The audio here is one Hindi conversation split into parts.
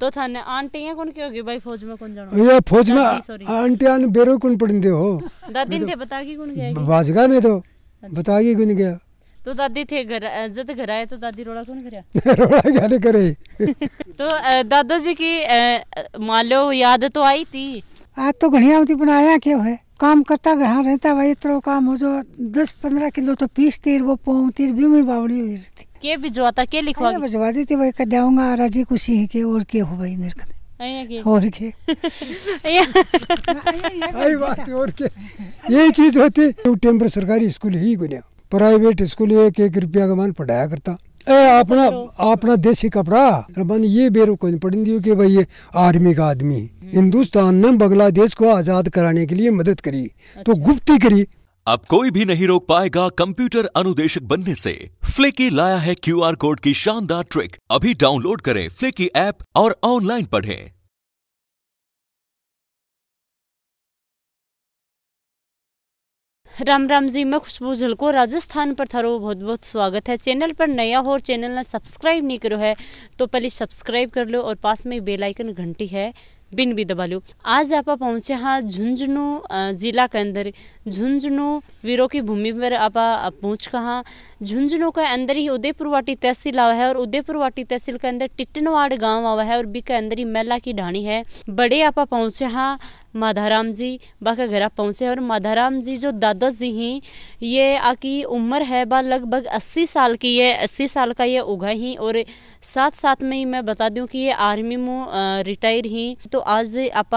तो थाने आंटी है कौन क्यों भाई फौज में कौन जानो ये फौज में आंटी आने बेरो कौन दे हो दादी ने तो बता की तो। कौन गया बाजगा में तो बता की कौन गया तो दादी थे घर जब घर आए तो दादी रोड़ा कौन करया रोड़ा क्या ने करे तो दादा जी की मान लो याद तो आई थी आज तो घनिया बनाया क्यों है काम करता घर हाँ रहता भाई इतरो काम हो जो दस पंद्रह किलो तो पीस तीर वो पों तीर भी में बावड़ी हुई थी के भिजवाता के लिखवा भिजवा देती वही कर जाऊंगा राजी खुशी है के और के हो भाई मेरे कने और के बात और के यही चीज होती टाइम पर सरकारी स्कूल ही गुने प्राइवेट स्कूल एक एक रुपया का मान पढ़ाया करता ए अपना अपना देसी कपड़ा मन ये बेरो को पढ़ दियो कि भाई ये आर्मी का आदमी हम्म। हिंदुस्तान ने बांग्लादेश को आजाद कराने के लिए मदद करी तो अच्छा। तो गुप्ती करी अब कोई भी नहीं रोक पाएगा कंप्यूटर अनुदेशक बनने से फ्लिकी लाया है क्यूआर कोड की शानदार ट्रिक अभी डाउनलोड करें फ्लिकी ऐप और ऑनलाइन पढ़ें राम राम जी मैं खुशबू झुल को राजस्थान पर थारो बहुत बहुत स्वागत है चैनल पर नया हो और चैनल ने सब्सक्राइब नहीं करो है तो पहले सब्सक्राइब कर लो और पास में बेल आइकन घंटी है बिन बी दबाल्यू आज आप पहुँचे हाँ झुंझुनू ज़िला के अंदर झुंझुनू वीरों की भूमि पर आप पहुँच कहाँ झुंझुनू के अंदर ही उदयपुर वाटी तहसील आवा है और उदयपुर वाटी तहसील के अंदर टिटनवाड़ गांव आवा है और बी के अंदर ही मेला की ढाणी है बड़े आप पहुँचे हाँ माधाराम जी बाका घर पहुँचे और माधाराम जी जो दादा जी हैं ये आकी उम्र है बा लगभग अस्सी साल की है अस्सी साल का ये उगा ही और साथ साथ में ही मैं बता दूँ कि ये आर्मी में रिटायर ही तो आज आप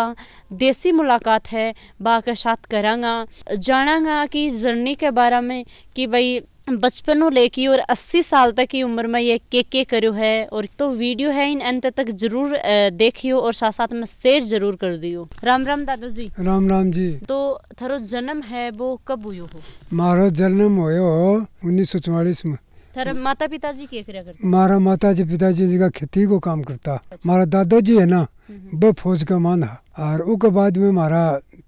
देसी मुलाकात है बाका साथ करांगा जानांगा कि जर्नी के बारे में कि भाई बचपनों लेके और 80 साल तक की उम्र में ये के के करो है और तो वीडियो है इन अंत तक जरूर देखियो और साथ साथ में शेयर जरूर कर दियो राम राम दादा जी राम राम जी तो थरो जन्म है वो कब हुयो हो मारो जन्म हुयो हो उन्नीस में माता पिताजी करते मारा माता जी पिताजी जी का खेती को काम करता मारा दादाजी जी है ना वो फौज का मान था और उसके बाद में मारा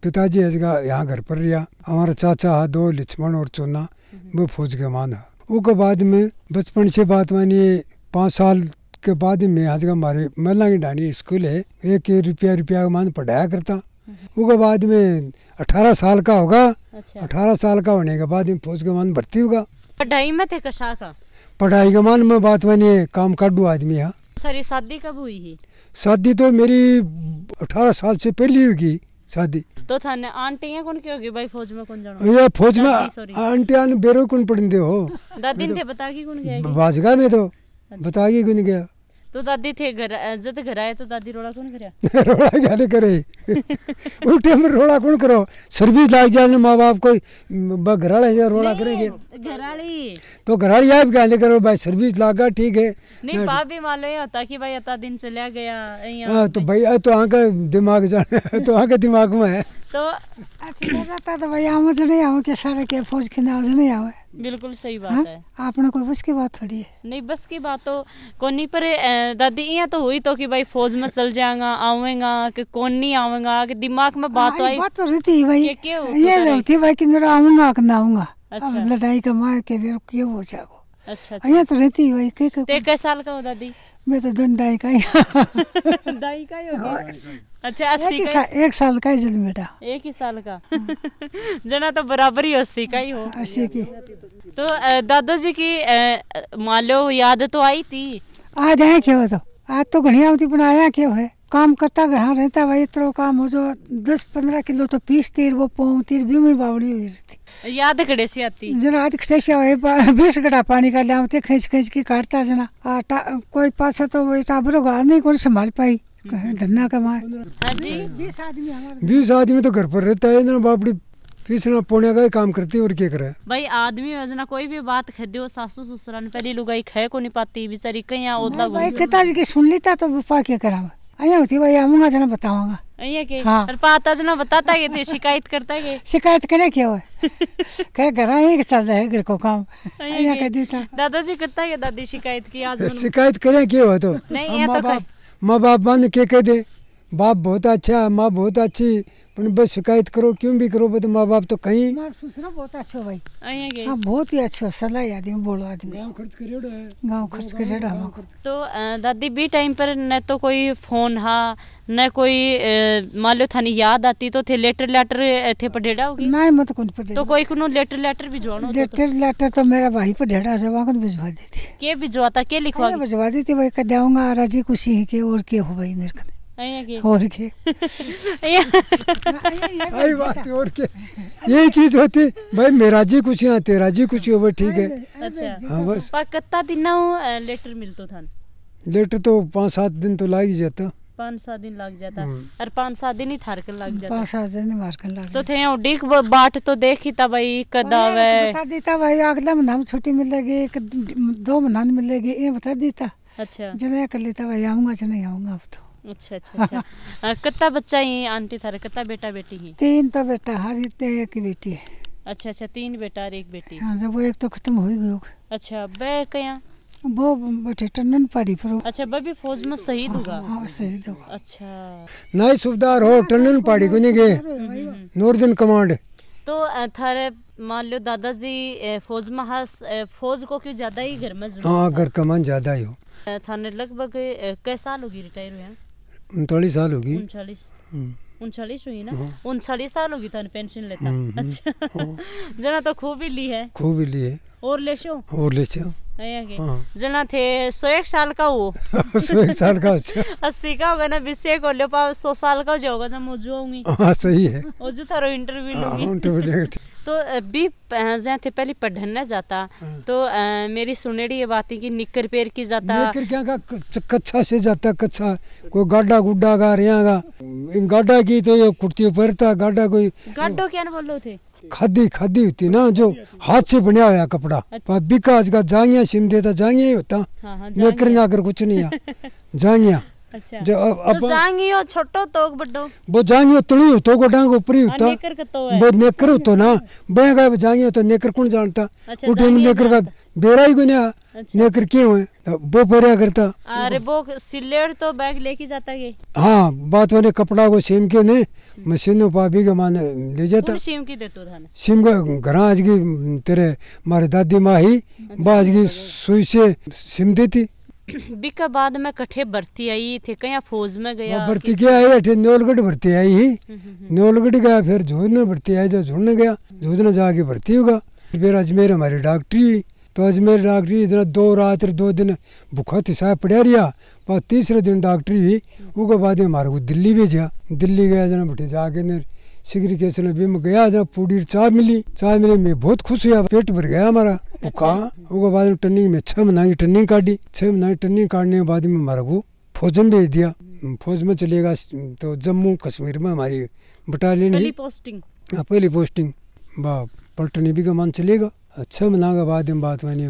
पिताजी है जगह यहाँ घर पर रिया हमारा चाचा है दो लक्ष्मण और चोना वो फौज का मान है उसके बाद में बचपन से बात मानिए पाँच साल के बाद में आज का हमारे महिला की डानी स्कूल है एक रुपया रुपया का मान पढ़ाया करता उसके बाद में अठारह साल का होगा अच्छा। अठारह अच्छा। साल का होने के बाद में फौज का मान भर्ती होगा पढ़ाई में थे कशा का पढ़ाई का मान में बात मैंने काम कर दू आदमी है हाँ। सारी शादी कब हुई है शादी तो मेरी अठारह साल से पहली हुई शादी तो थाने आंटी कौन क्यों होगी भाई फौज में कौन जाना ये फौज में आंटी आने बेरो कौन पढ़ते हो दादी ने तो बता की कौन गया बाजगा में तो अच्छा। बता की कौन गया तो दादी थे घर जद घर आए तो दादी रोला कौन करे रोला क्या करे उल्टे में रोला कौन करो सर्विस लाग जाए माँ बाप कोई घर वाले रोला करेंगे घरवाली तो घर वाली आप क्या करो भाई सर्विस लागा ठीक है नहीं बाप भी मान लो ये होता कि भाई अता दिन चला गया हाँ तो भाई तो आगे दिमाग जाने तो आगे दिमाग में है तो रहता अच्छा, तो, तो भाई आम जो नहीं आओ के सारे के फौज के नाव जो नहीं आवे बिल्कुल सही हाँ? बात हा? है आपने कोई बस की बात थोड़ी है नहीं बस की बात तो कोनी पर दादी ये तो हुई तो कि भाई फौज में चल जाएगा आवेगा कि कौन नहीं आवेगा कि दिमाग में बात हाँ, आई बात तो रहती है भाई ये क्यों तो ये रहती भाई कि मेरा आऊंगा कि ना आऊंगा अच्छा लड़ाई कमा के फिर क्यों हो जाएगा अच्छा, अच्छा। तो रहती है भाई कैसा तो साल का हो दादी मैं तो दोनों दाई का ही दाई का ही हो गया हाँ। अच्छा अस्सी का एक साल का ही जन्म बेटा एक ही साल का हाँ। जना तो बराबर ही अस्सी का ही हो अस्सी की तो दादा जी की मान लो याद तो आई थी आज है क्यों तो आज तो घड़िया होती बनाया क्यों है काम करता घर हाँ, रहता वही इतरो काम हो जो दस पंद्रह किलो तो पीस तीर वो पो तीर भी में बावड़ी हुई रहती याद कड़े से आती जना आदि कड़े से आए बीस गड़ा पानी का लिया खींच खींच के काटता जना आटा कोई पास तो वही टाबरो घर नहीं कौन संभाल पाई धन्ना कमाए हाँ बीस आदमी बीस आदमी तो घर पर रहता है ना बापड़ी पीसना पोने का ही काम करती है और क्या करे भाई आदमी योजना कोई भी बात कह दो सासू ससुराल पहली लुगाई खे को नहीं पाती बेचारी कहीं ओदला भाई कहता जी सुन लेता तो बुफा क्या करा होती भाई आऊंगा जना बताऊंगा के हाँ और पाता जना बताता के शिकायत करता के शिकायत करे क्या कह घर चल रहे घर को काम अया कह देता दादाजी करता के दादी शिकायत की आज तो शिकायत करे क्या हो तो नहीं तो बाप माँ बाप बंद के कह दे बाप बहुत अच्छा है माँ बहुत अच्छी बस शिकायत करो क्यों भी करो बता माँ बाप तो कहीं बहुत अच्छा भाई हाँ बहुत ही अच्छो सलाह आदमी बोलो आदमी गांव खर्च करियो गांव खर्च करियो तो दादी भी टाइम पर न तो कोई फोन हा न कोई मान लो थानी याद आती तो थे लेटर लेटर थे पढ़ेड़ा होगी ना मत कौन पढ़े तो कोई कुनो लेटर तो? लेटर भी जोड़ो लेटर लेटर तो मेरा भाई पढ़ेड़ा से वहां भिजवा देती के भिजवाता के लिखवा भिजवा देती भाई कह जाऊंगा राजी खुशी है के और के हो भाई मेरे को और के आई बात और के यही चीज होती भाई मेरा जी कुछ यहाँ तेरा जी कुछ हो ठीक है अच्छा। हाँ बस कत्ता दिन ना लेटर मिलतो था लेटर तो पाँच सात दिन तो लाग ही जाता पाँच सात दिन लग जाता हम्म। और सात दिन ही लग जाता सात दिन लग तो थे बाट तो देखी था भाई कदा वे बता भाई अगला महीना में छुट्टी मिलेगी एक दो महीना मिलेगी ये बता दीता अच्छा जब कर लेता भाई आऊंगा जो नहीं आऊंगा अब तो अच्छा अच्छा अच्छा कितना बच्चा ही आंटी थारे कितना बेटा बेटी ही तीन तो बेटा हर इतने एक बेटी है अच्छा अच्छा तीन बेटा और एक बेटी हाँ जब वो एक तो खत्म हो गई अच्छा बे क्या वो बैठे टनन पड़ी अच्छा बबी फौज में शहीद होगा हां हाँ, शहीद होगा अच्छा नहीं सुबदार हो टनन पड़ी को हम्म, हम्म, हम्म। नूरदीन कमांड तो थारे मान लो दादाजी फौज महास फौज को क्यों ज्यादा ही घर में हाँ घर का मन ज्यादा ही हो थाने लगभग कैसा लोग रिटायर हुए उनतालीस साल होगी उनचालीस हम्म। हुई ना हाँ। उनचालीस साल होगी था पेंशन लेता हम्म, हम्म। अच्छा हाँ। जना तो खूब ही ली है खूब ही ली है और ले शो और ले शो हाँ। जना थे सौ एक साल का वो सौ एक साल का अच्छा। अस्सी का होगा ना बीस से एक ले पाओ सौ साल का जो होगा ना मुझे होंगी हाँ सही है और जो थारो इंटरव्यू लूंगी इंटरव्यू तो भी जहाँ थे पहले ना जाता हाँ। तो मेरी सुनेड़ी ये बातें कि निकर पेर की जाता निकर क्या का कच्छा से जाता कच्छा कोई गाडा गुडा का रिया का गाडा की तो ये कुर्ती था गाडा कोई गाडो क्या बोलो थे खादी खादी होती ना जो हाथ से बनिया हुआ कपड़ा अच्छा। बिका आज का जांगिया सिम देता जांगिया ही होता हाँ, हाँ ना अगर कुछ नहीं है जांगिया अच्छा जो अब तो तो ऊपरी तो नेकर तो ना तो नेकर कौन जानता अच्छा, नेकर का बेरा ही अच्छा। नेकर तो वो करता तो। अरे वो तो बैग लेके जाता हाँ, बात वाले कपड़ा को सीम के ने मशीन पापी के मान ले जाता सीम की देतो था का आज की तेरे मारे दादी माँ ही अच्छा। बाज सुई से सीम देती बिका बाद में कठे भर्ती आई थे कहीं फौज में गया भर्ती आई अठे भर्ती आई ही हम्म, हम्म, हम्म। गया फिर भर्ती आई गया जाके भर्ती होगा फिर अजमेर हमारी डॉक्टरी तो अजमेर डॉक्टरी इतना दो रात दो दिन भूखा तिशा पड़िया रिया और तीसरे दिन डॉक्टरी हुई उसके बाद हमारे को दिल्ली भेजा दिल्ली गया जना जाके सिगरी कैसे भी में गया था पूरी चाय मिली चाय मिली मैं बहुत खुश हुआ पेट भर गया हमारा वो अच्छा। उसके बाद में टर्निंग में छह महीना की टर्निंग काटी छह महीना की टर्निंग काटने के बाद में हमारा को फौज में भेज दिया फौज में चलेगा तो जम्मू कश्मीर में हमारी बटालियन पहली पोस्टिंग हाँ पहली पोस्टिंग वाह पलटनी भी कमान चलेगा छह महीना के बाद में बात मैंने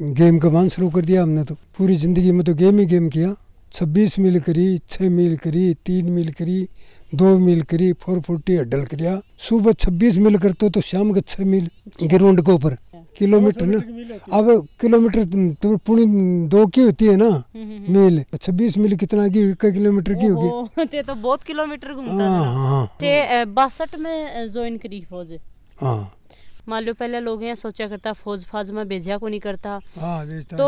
गेम कमान शुरू कर दिया हमने तो पूरी जिंदगी में तो गेम ही गेम किया छब्बीस मील करी छः मील करी तीन मील करी दो मील करी फोर फोर्टी हडल करिया सुबह छब्बीस मील करते तो शाम का छः मील ग्राउंड के ऊपर किलोमीटर ना अब किलोमीटर तो पूरी दो की होती है ना हम्म, हम्म, हम्म। मील छब्बीस मील कितना की होगी किलोमीटर की होगी ते तो बहुत किलोमीटर घूमता हाँ, हाँ, हाँ ते बासठ में ज्वाइन करी फौज हाँ मान लो पहले लोग यहाँ सोचा करता फौज फाज में भेजा को नहीं करता हाँ, तो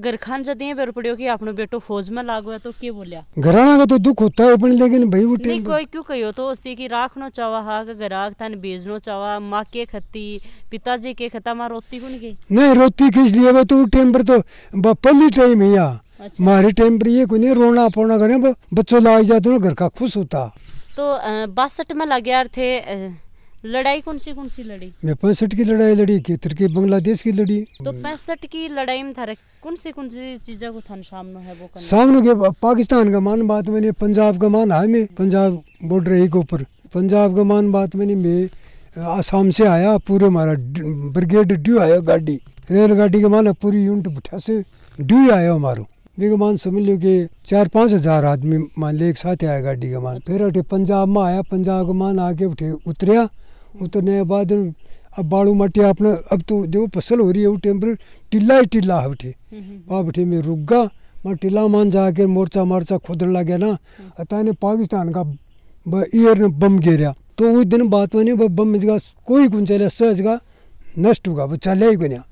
घर खान जदे बेर पड़ियो की अपने बेटो फौज में लागू है तो के बोलिया घराना का तो दुख होता है पण लेकिन भाई वो नहीं तो। कोई क्यों कहियो तो उसी की राखनो चावा हा ग्राहक घराक थाने भेजनो चावा माँ के खती पिताजी के खता मां रोती को नहीं गई नहीं रोती खींच लिया तो टाइम पर तो पहली टाइम है यहाँ अच्छा। मारे टाइम पर ये कोई नहीं रोना पोना करे बच्चों लाग जाते घर का खुश होता तो बासठ में लगे थे लड़ाई कौन सी कौन सी लड़ी मैं पैंसठ की लड़ाई लड़ी इकहत्तर की बांग्लादेश की लड़ी तो पैंसठ की लड़ाई में था कौन सी कौन सी चीजों को थान सामने है वो सामने के पाकिस्तान का मान बात मैंने पंजाब का मान हाई में पंजाब बॉर्डर ही के ऊपर पंजाब का मान बात मैंने मैं आसाम से आया पूरे हमारा ब्रिगेड ड्यू आया गाड़ी रेलगाड़ी के मान पूरी यूनिट बुठा से ड्यू आया हमारो देखो मान समझ लो कि चार पाँच हजार आदमी मान ले एक साथ आया गाड़ी का मान फिर उठे पंजाब में आया पंजाब का मान आके उठे उतरिया उतरने के बाद अब बाड़ू माटी आपने अब तो जो फसल हो रही है वो पर टिल्ला ही टिल्ला है उठे वहाँ बैठे मैं रुक गया मैं टिल्ला मान जाके मोर्चा मार्चा लग गया ना अतः ने पाकिस्तान का ईयर ने बम गिरा तो उस दिन बात में नहीं बम जगह कोई कुछ चले सौ जगह नष्ट होगा वो चले ही गुनिया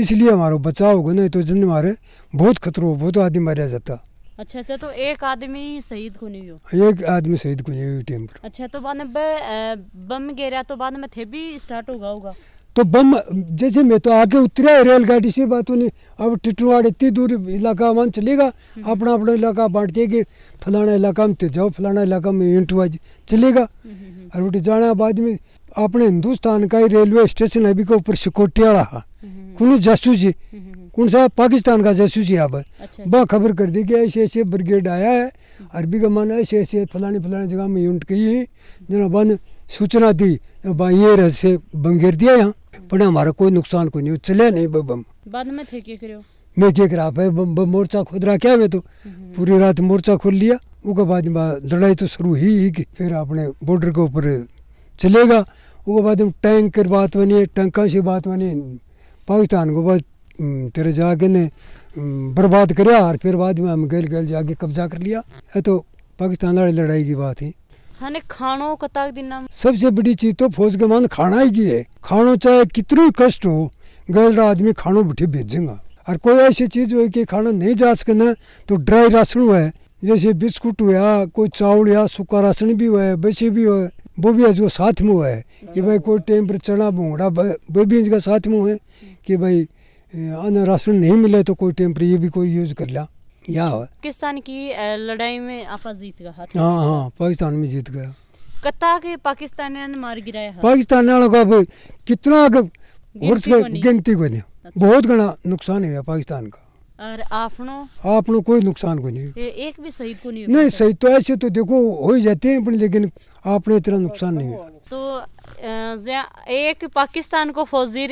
इसलिए हमारा बचाव होगा नहीं तो जिन हमारे बहुत खतरो बहुत आदमी मारा जाता अच्छा अच्छा तो एक आदमी शहीद को नहीं एक आदमी शहीद को नहीं हुई अच्छा तो बाद में बम गिरा तो बाद में थे भी स्टार्ट होगा होगा तो बम जैसे मैं तो आगे उतरा रेलगाड़ी से बात होनी अब टिटुआड़ इतनी दूर इलाका वन चलेगा हम्म। अपना अपना इलाका बांट देगी फलाना इलाका में तो जाओ फलाना इलाका में वाइज चलेगा हम्म, हम्म, और उठ जाने बाद में अपने हिंदुस्तान का ही रेलवे स्टेशन अभी के ऊपर सिकोटियाड़ा कुनू जी कौन सा पाकिस्तान का जासूस यहाँ पर वहाँ वह खबर कर दी कि ऐसे ऐसे ब्रिगेड आया है अरबी का माना ऐसे ऐसे फलानी फलानी जगह में यूनिट गई है जिन्होंने बंद सूचना दी ये रहस्य बम दिया यहाँ पर हमारा कोई नुकसान कोई नहीं चले नहीं बम बाद में थे क्या करो मैं क्या करा मोर्चा खुद रहा क्या मैं तो हम्म, हम्म। पूरी रात मोर्चा खोल लिया उसके बाद लड़ाई तो शुरू ही फिर अपने बॉर्डर के ऊपर चलेगा उसके बाद टैंक की बात बनी टैंका से बात बनी पाकिस्तान को बस हम्म, तेरे जागे ने हम्म, बर्बाद कराया और फिर बाद में हम गल गल जाके कब्जा कर लिया ये तो पाकिस्तान वाली लड़ाई की बात है हने खानो कताक दिन सबसे बड़ी चीज तो फौज के मान खाना ही की है खानो चाहे कितनी कष्ट हो गल आदमी खानो बुठे भेजेगा और कोई ऐसी चीज हो कि खाना नहीं जा सकना तो ड्राई राशन हुआ है जैसे बिस्कुट हुआ कोई चावल या सूखा राशन भी हुआ है वैसे भी हुआ है वो भी जो साथ में हुआ है कि भाई कोई टाइम पर चना भूंगड़ा वो भी इसका साथ में हुआ है कि भाई अन्य राशन नहीं मिले तो कोई टेम्परी ये भी कोई यूज कर लिया या पाकिस्तान की लड़ाई में आपा जीत गया हाँ हाँ पाकिस्तान में जीत गया कत्ता के पाकिस्तान मार गिराया पाकिस्तान वालों का भी कितना गिनती को नहीं अच्छा। बहुत घना नुकसान है पाकिस्तान का और आपनो आपनो कोई नुकसान को नहीं एक भी शहीद को नहीं नहीं शहीद तो ऐसे तो देखो हो ही जाते हैं लेकिन आपने इतना नुकसान नहीं हुआ तो एक पाकिस्तान को फौजी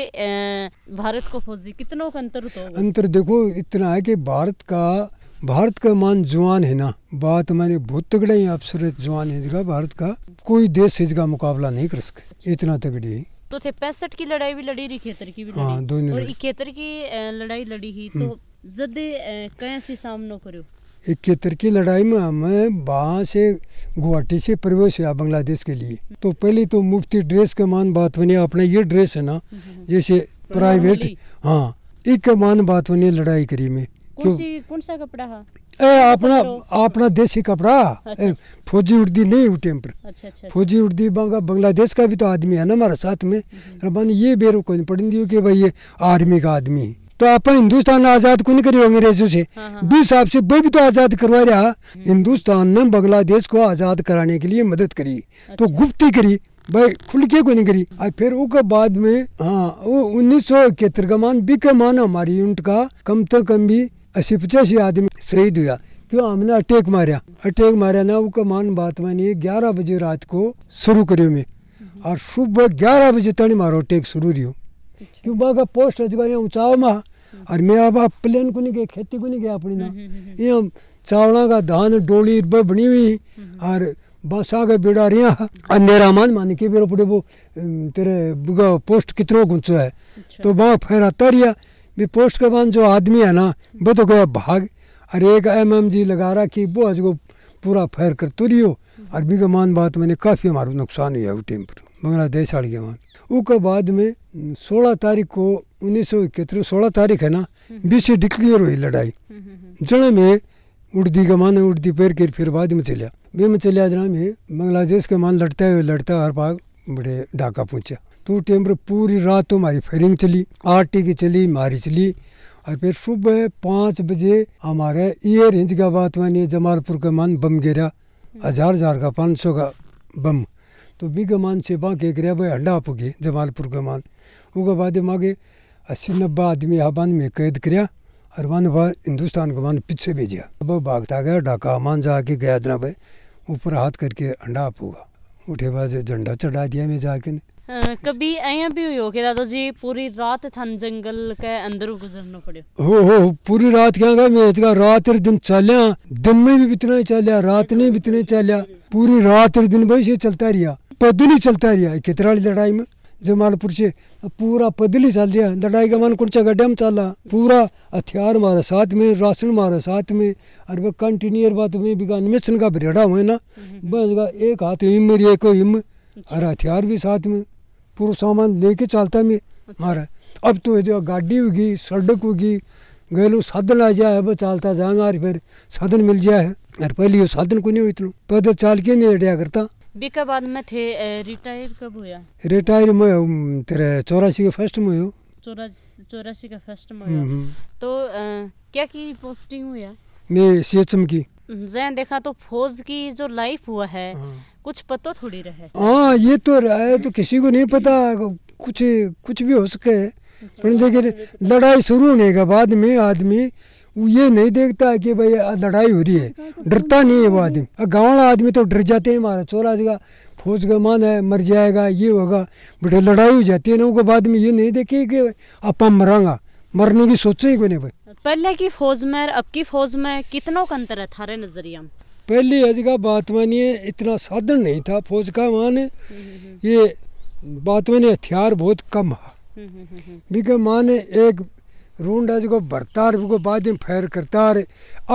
भारत को फौजी कितनों का अंतर तो होता है अंतर देखो इतना है कि भारत का भारत का मान जवान है ना बात मैंने बहुत तगड़े ही अफसर जवान है जगह भारत का कोई देश इसका मुकाबला नहीं कर सके इतना तगड़ी तो थे पैंसठ की लड़ाई भी लड़ी रही खेतर की भी लड़ी हाँ, दोनों और इकहत्तर की लड़ाई लड़ी ही तो हम्म। जद कैसे सामना करो इक्हत्तर की लड़ाई में हमें वहाँ से गुवाहाटी से प्रवेश हुआ बांग्लादेश के लिए तो पहले तो मुफ्ती ड्रेस का मान बात बनी अपना ये ड्रेस है ना जैसे प्राइवेट हाँ एक मान बात बनी लड़ाई करी में क्यों कौन सा कपड़ा है अपना अपना देसी कपड़ा अच्छा, अच्छा, फौजी उर्दी नहीं उठे पर अच्छा, अच्छा, अच्छा, फौजी उर्दी बांग्लादेश का भी तो आदमी है ना हमारे साथ में हम्म, हम्म। ये बेरो को पढ़ दी कि भाई ये आर्मी का आदमी है तो आप हिंदुस्तान आजाद को करी करियो अंग्रेजों से हाँ, हाँ। बीस साहब से भी तो आजाद करवा रहा हिंदुस्तान ने बांग्लादेश को आजाद कराने के लिए मदद करी तो अच्छा। गुप्ती करी भाई खुल के कोई नहीं करी और फिर उसके बाद में हाँ वो उन्नीस सौ इकहत्तर का मान बिक मान हमारी यूनिट का कम से कम भी अस्सी पचासी आदमी शहीद हुआ क्यों हमने अटैक मारा अटैक मारा ना उसका मान बात मानिए ग्यारह बजे रात को शुरू करियो मैं और सुबह ग्यारह बजे तक मारो अटैक शुरू रही अच्छा। क्यों बागा पोस्ट अजगाया ऊंचाओ में और मैं अब आप प्लेन को नहीं गए खेती को नहीं गया अपनी ना ये हम चावला का धान डोली बनी हुई और बासा के बेड़ा रही अंधेरा मान मान के बेरो पड़े वो तेरे पोस्ट कितना गुंचो है अच्छा। तो वहाँ फिर आता रिया भी पोस्ट के बाद जो आदमी है ना वो तो गया भाग और एक एम एम जी लगा रहा कि वो आज को पूरा फैर कर तो रियो और भी मान बात मैंने काफ़ी हमारा नुकसान हुआ उस टाइम पर बांग्लादेश आड़ के मान उसके बाद में सोलह तारीख को उन्नीस सौ इकहत्तर सोलह तारीख है ना बीस से डिक्लेयर हुई लड़ाई जड़े में उड़दी का मान उड़दी पैर के फिर बाद में चलिया बे में चलिया जना में बांग्लादेश के मान लड़ता है लड़ता हर भाग बड़े ढाका पहुंचा तो टाइम पर पूरी रात तो हमारी फायरिंग चली आरटी की चली मारी चली और फिर सुबह पाँच बजे हमारे ये रेंज का बात मानिए जमालपुर का मान बम गिरा हजार हजार का पाँच सौ का बम तो बिग मान से बाँ के गिरा भाई हंडा पुगे जमालपुर का मान उसके बाद मागे अस्सी नब्बे आदमी आबान में कैद किया और वन वह हिंदुस्तान को वन पीछे भेजा अब भागता गया ढाका मान जाके गया इतना भाई ऊपर हाथ करके अंडा आप उठे बाद झंडा चढ़ा दिया मैं जाके हाँ, कभी आया भी हुई हो के दादा जी पूरी रात थन जंगल के अंदर गुजरना पड़े हो हो पूरी रात क्या गा मैं इतना रात और दिन चलिया दिन में भी बितना ही चलिया रात में भी इतना ही चलिया पूरी रात और दिन भाई से चलता रिया पैदल नहीं चलता रिया कितना लड़ाई में जमालपुर से पूरा पैदल ही चल दिया लड़ाई का मन कुछ गड्ढे में चला पूरा हथियार मारा साथ में राशन मारा साथ में और वह कंटिन्यूर बात में बिका मिशन का बरेड़ा हुए ना बस का एक हाथ हिम मेरी एक हिम और हथियार भी साथ में पूरा सामान लेके चलता मैं मारा अब तो जो गाड़ी होगी सड़क होगी गैलो साधन आ जाए अब चलता जाएगा और फिर साधन मिल जाए और पहले वो साधन को नहीं हो इतना पैदल चाल के नहीं हटिया करता बाद में थे रिटायर कब हुआ रिटायर में तेरे चौरासी के फर्स्ट में हुआ चौरासी चौरासी के फर्स्ट में हम्म, हम्म। तो आ, क्या की पोस्टिंग हुआ मैं सीएचएम की हम्म, जैन देखा तो फौज की जो लाइफ हुआ है हाँ। कुछ पता थोड़ी रहे हाँ ये तो रहा तो किसी को नहीं पता कुछ कुछ भी हो सके अच्छा। लेकिन लड़ाई शुरू होने के बाद में आदमी वो ये नहीं देखता है कि भाई लड़ाई हो रही है डरता नहीं है वो आदमी गाँव वाला आदमी तो डर जाते हैं हमारा चोरा जगह फौज का मान है मर जाएगा ये होगा बट लड़ाई हो जाती है ना उनको बाद में ये नहीं देखे कि आप मरांगा मरने की सोचे ही को नहीं भाई पहले की फौज में अब की फौज में कितनों का अंतर है थारे नजरिया में पहले अजगा बात मानिए इतना साधन नहीं था फौज का मान ये बात मानिए हथियार बहुत कम है हम्म, हम्म, हम्म, बिका माने एक रूंड है अजगो भरतार को बाद में फैर करता है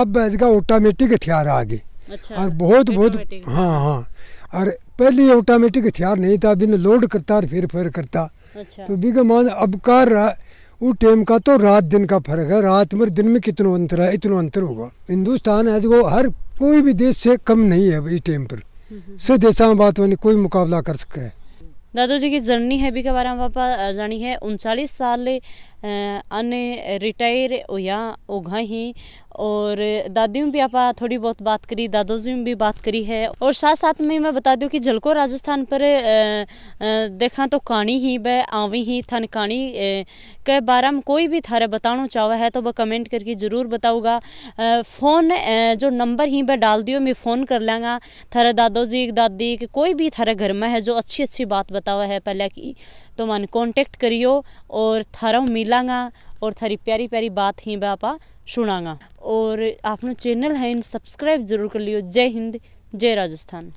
अब है अजगा ऑटोमेटिक हथियार आ गए अच्छा, और बहुत बहुत हाँ हाँ और पहले ऑटोमेटिक हथियार नहीं था बिन लोड करता फिर फेर करता अच्छा। तो बिग मान अब का वो टेम का तो रात दिन का फर्क है रात में दिन में कितना अंतर है इतना अंतर होगा हिंदुस्तान है जो हर कोई भी देश से कम नहीं है इस टेम पर से देशा बात मैंने कोई मुकाबला कर सके दादू जी की जर्नी है भी के बारे में पापा जानी है उनचालीस साल अन रिटायर होया होगा ही और दादी में भी आप थोड़ी बहुत बात करी दादोजी में भी बात करी है और साथ साथ में मैं बता दूँ कि जलको राजस्थान पर देखा तो कहानी ही वह आवी ही थन कहानी के बारे में कोई भी थारे बताना चाहे है तो वह कमेंट करके ज़रूर बताऊंगा फ़ोन जो नंबर ही वह डाल दियो मैं फ़ोन कर लेंगा थारे दादोजी दादी कोई भी थारे घर में है जो अच्छी अच्छी बात बतावा है पहले की तो मन कॉन्टेक्ट करियो और थारा मिल मिलागा और थारी प्यारी प्यारी बात ही आप सुनागा और आप चैनल है इन सबसक्राइब जरूर कर लियो जय हिंद जय राजस्थान